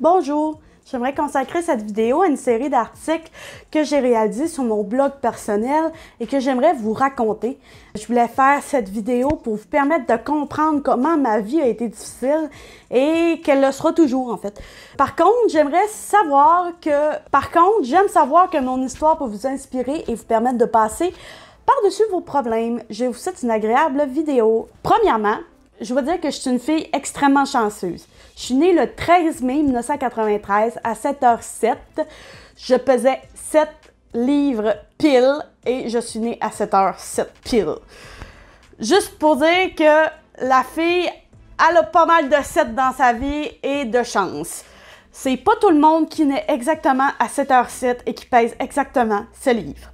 Bonjour, j'aimerais consacrer cette vidéo à une série d'articles que j'ai réalisés sur mon blog personnel et que j'aimerais vous raconter. Je voulais faire cette vidéo pour vous permettre de comprendre comment ma vie a été difficile et qu'elle le sera toujours en fait. Par contre, j'aimerais savoir que par contre, j'aime savoir que mon histoire peut vous inspirer et vous permettre de passer par-dessus vos problèmes. Je vous souhaite une agréable vidéo. Premièrement, je veux dire que je suis une fille extrêmement chanceuse. Je suis née le 13 mai 1993 à 7h07. Je pesais 7 livres pile et je suis née à 7h07 pile. Juste pour dire que la fille, a pas mal de 7 dans sa vie et de chance. C'est pas tout le monde qui naît exactement à 7h07 et qui pèse exactement 7 livres.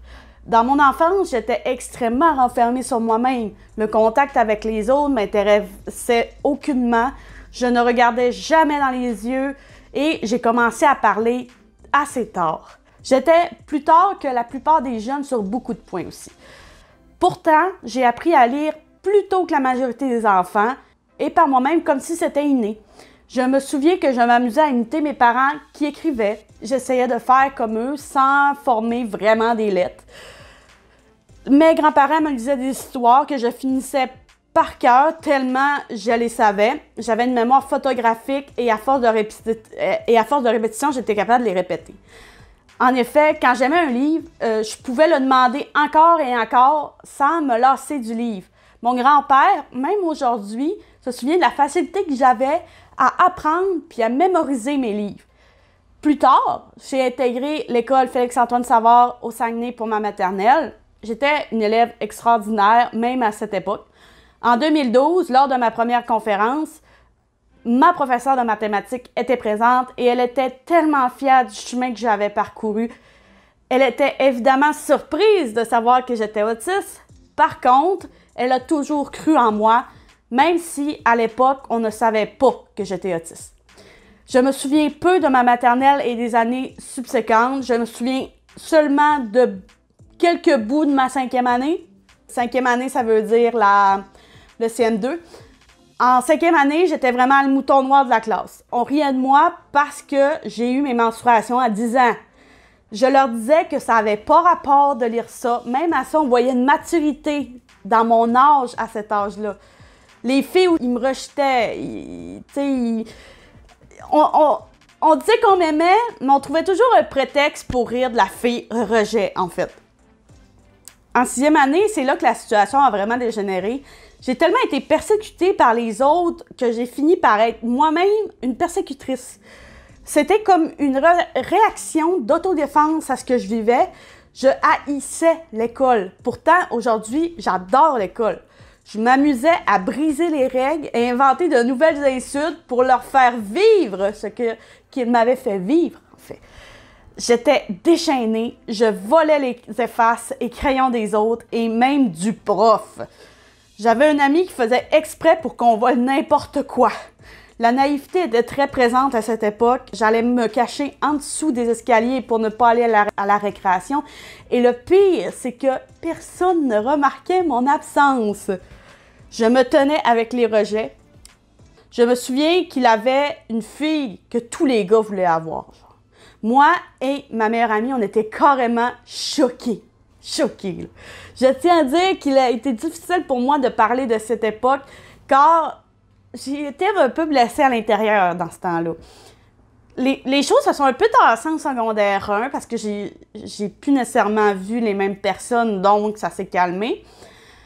Dans mon enfance, j'étais extrêmement renfermée sur moi-même. Le contact avec les autres m'intéressait aucunement. Je ne regardais jamais dans les yeux et j'ai commencé à parler assez tard. J'étais plus tard que la plupart des jeunes sur beaucoup de points aussi. Pourtant, j'ai appris à lire plus tôt que la majorité des enfants et par moi-même comme si c'était inné. Je me souviens que je m'amusais à imiter mes parents qui écrivaient. J'essayais de faire comme eux sans former vraiment des lettres. Mes grands-parents me lisaient des histoires que je finissais par cœur tellement je les savais. J'avais une mémoire photographique euh, et à force de, répétition, j'étais capable de les répéter. En effet, quand j'aimais un livre, euh, je pouvais le demander encore et encore sans me lasser du livre. Mon grand-père, même aujourd'hui, se souvient de la facilité que j'avais à apprendre puis à mémoriser mes livres. Plus tard, j'ai intégré l'école Félix-Antoine Savard au Saguenay pour ma maternelle. J'étais une élève extraordinaire, même à cette époque. En 2012, lors de ma première conférence, ma professeure de mathématiques était présente et elle était tellement fière du chemin que j'avais parcouru. Elle était évidemment surprise de savoir que j'étais autiste. Par contre, elle a toujours cru en moi, même si à l'époque, on ne savait pas que j'étais autiste. Je me souviens peu de ma maternelle et des années subséquentes. Je me souviens seulement de quelques bouts de ma cinquième année. Cinquième année, ça veut dire la, le CN2. En cinquième année, j'étais vraiment le mouton noir de la classe. On riait de moi parce que j'ai eu mes menstruations à 10 ans. Je leur disais que ça n'avait pas rapport de lire ça. Même à ça, on voyait une maturité dans mon âge à cet âge-là. Les filles, ils me rejetaient. on, on disait qu'on m'aimait, mais on trouvait toujours un prétexte pour rire de la fille rejet, en fait. En sixième année, c'est là que la situation a vraiment dégénéré. J'ai tellement été persécutée par les autres que j'ai fini par être moi-même une persécutrice. C'était comme une réaction d'autodéfense à ce que je vivais. Je haïssais l'école. Pourtant, aujourd'hui, j'adore l'école. Je m'amusais à briser les règles et inventer de nouvelles insultes pour leur faire vivre ce qu'ils m'avaient fait vivre, en fait. J'étais déchaînée, je volais les effaces et crayons des autres et même du prof. J'avais un ami qui faisait exprès pour qu'on vole n'importe quoi. La naïveté était très présente à cette époque. J'allais me cacher en dessous des escaliers pour ne pas aller à la, à la récréation. Et le pire, c'est que personne ne remarquait mon absence. Je me tenais avec les rejets. Je me souviens qu'il avait une fille que tous les gars voulaient avoir. Moi et ma meilleure amie, on était carrément choqués. Choqués. Je tiens à dire qu'il a été difficile pour moi de parler de cette époque car j'étais un peu blessée à l'intérieur dans ce temps-là. Les, choses se sont un peu tassées en secondaire 1 parce que j'ai plus nécessairement vu les mêmes personnes, donc ça s'est calmé.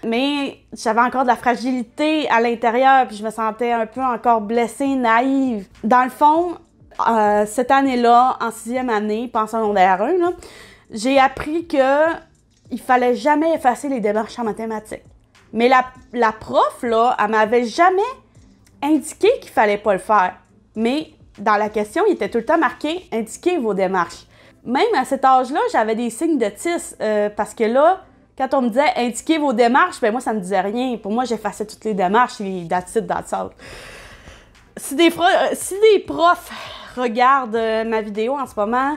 Mais j'avais encore de la fragilité à l'intérieur, puis je me sentais un peu encore blessée, naïve. Dans le fond, euh, cette année-là, en sixième année, pensant en secondaire 1, j'ai appris que il fallait jamais effacer les démarches en mathématiques. Mais la, prof, là, elle m'avait jamais indiqué qu'il fallait pas le faire. Mais dans la question, il était tout le temps marqué « Indiquez vos démarches ». Même à cet âge-là, j'avais des signes de tisse euh, parce que là, quand on me disait « Indiquez vos démarches », ben moi, ça me disait rien. Pour moi, j'effaçais toutes les démarches, et that's it, Si des, si des profs regarde euh, ma vidéo en ce moment,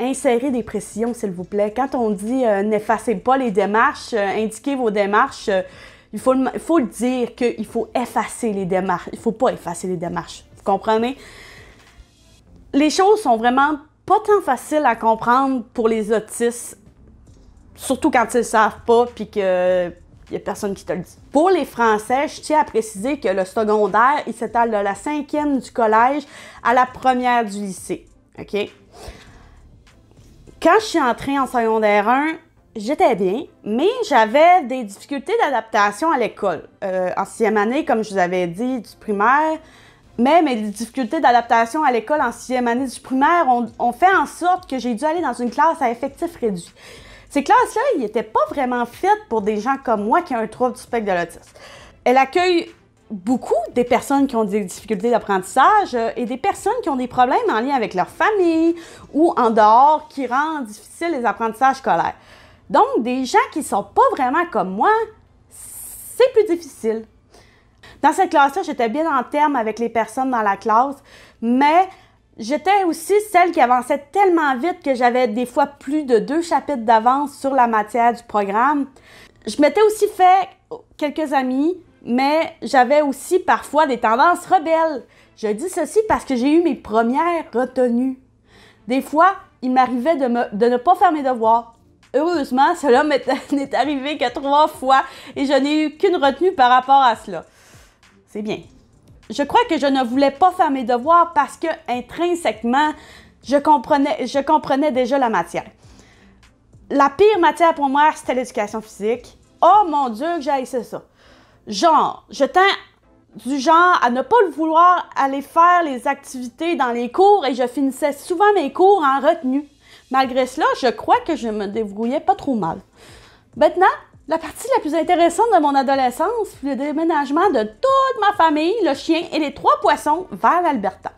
insérez des précisions, s'il vous plaît. Quand on dit euh, n'effacez pas les démarches, euh, indiquez vos démarches, il faut, le, faut le dire qu'il faut effacer les démarches. Il faut pas effacer les démarches. Vous comprenez? Les choses sont vraiment pas tant faciles à comprendre pour les autistes, surtout quand ils ne savent pas, puis que il n'y a personne qui te le dit. Pour les Français, je tiens à préciser que le secondaire, il s'étale de la cinquième du collège à la première du lycée. OK? Quand je suis entrée en secondaire 1, j'étais bien, mais j'avais des difficultés d'adaptation à l'école. Euh, en sixième année, comme je vous avais dit, du primaire, mais mes difficultés d'adaptation à l'école en sixième année du primaire ont on fait en sorte que j'ai dû aller dans une classe à effectif réduit. Ces classes-là, ils n'étaient pas vraiment faites pour des gens comme moi qui ont un trouble du spectre de l'autisme. Elle accueille beaucoup des personnes qui ont des difficultés d'apprentissage euh, et des personnes qui ont des problèmes en lien avec leur famille ou en dehors qui rendent difficile les apprentissages scolaires. Donc, des gens qui ne sont pas vraiment comme moi, c'est plus difficile. Dans cette classe-là, j'étais bien en terme avec les personnes dans la classe, mais J'étais aussi celle qui avançait tellement vite que j'avais des fois plus de deux chapitres d'avance sur la matière du programme. Je m'étais aussi fait quelques amis, mais j'avais aussi parfois des tendances rebelles. Je dis ceci parce que j'ai eu mes premières retenues. Des fois, il m'arrivait de, ne pas faire mes devoirs. Heureusement, cela n'est arrivé que trois fois et je n'ai eu qu'une retenue par rapport à cela. C'est bien. Je crois que je ne voulais pas faire mes devoirs parce que intrinsèquement, je comprenais, déjà la matière. La pire matière pour moi, c'était l'éducation physique. Oh mon Dieu, que j'ai ça. Genre, je t'en du genre à ne pas le vouloir aller faire les activités dans les cours et je finissais souvent mes cours en retenue. Malgré cela, je crois que je me débrouillais pas trop mal. Maintenant, la partie la plus intéressante de mon adolescence fut le déménagement de toute ma famille, le chien et les trois poissons vers l'Alberta.